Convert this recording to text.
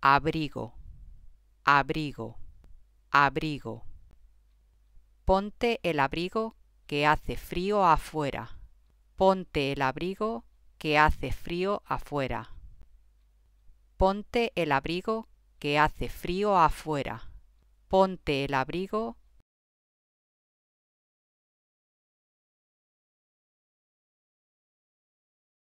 abrigo, abrigo, abrigo. Ponte el abrigo que hace frío afuera. Ponte el abrigo que hace frío afuera. Ponte el abrigo que hace frío afuera. Ponte el abrigo